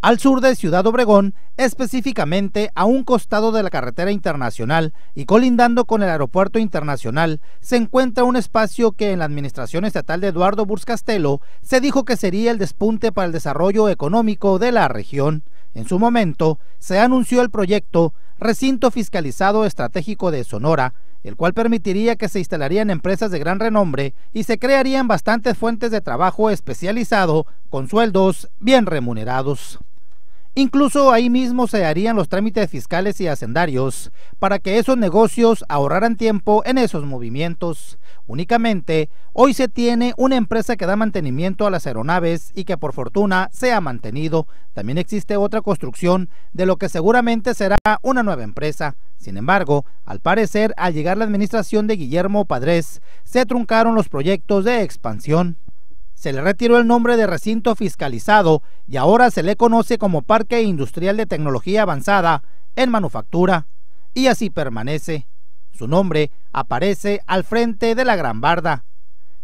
al sur de Ciudad Obregón, específicamente a un costado de la carretera internacional y colindando con el aeropuerto internacional, se encuentra un espacio que en la administración estatal de Eduardo castelo se dijo que sería el despunte para el desarrollo económico de la región. En su momento, se anunció el proyecto Recinto Fiscalizado Estratégico de Sonora, el cual permitiría que se instalarían empresas de gran renombre y se crearían bastantes fuentes de trabajo especializado con sueldos bien remunerados. Incluso ahí mismo se harían los trámites fiscales y hacendarios para que esos negocios ahorraran tiempo en esos movimientos. Únicamente, hoy se tiene una empresa que da mantenimiento a las aeronaves y que por fortuna se ha mantenido. También existe otra construcción de lo que seguramente será una nueva empresa. Sin embargo, al parecer, al llegar la administración de Guillermo Padres, se truncaron los proyectos de expansión se le retiró el nombre de recinto fiscalizado y ahora se le conoce como Parque Industrial de Tecnología Avanzada en Manufactura, y así permanece. Su nombre aparece al frente de la Gran Barda.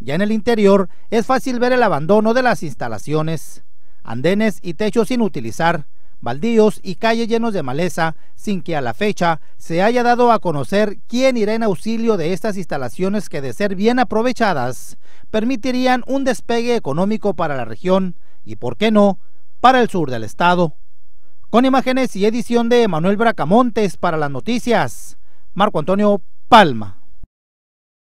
Ya en el interior es fácil ver el abandono de las instalaciones, andenes y techos sin utilizar, baldíos y calles llenos de maleza, sin que a la fecha se haya dado a conocer quién irá en auxilio de estas instalaciones que de ser bien aprovechadas permitirían un despegue económico para la región y, por qué no, para el sur del estado. Con imágenes y edición de Manuel Bracamontes para las noticias, Marco Antonio Palma.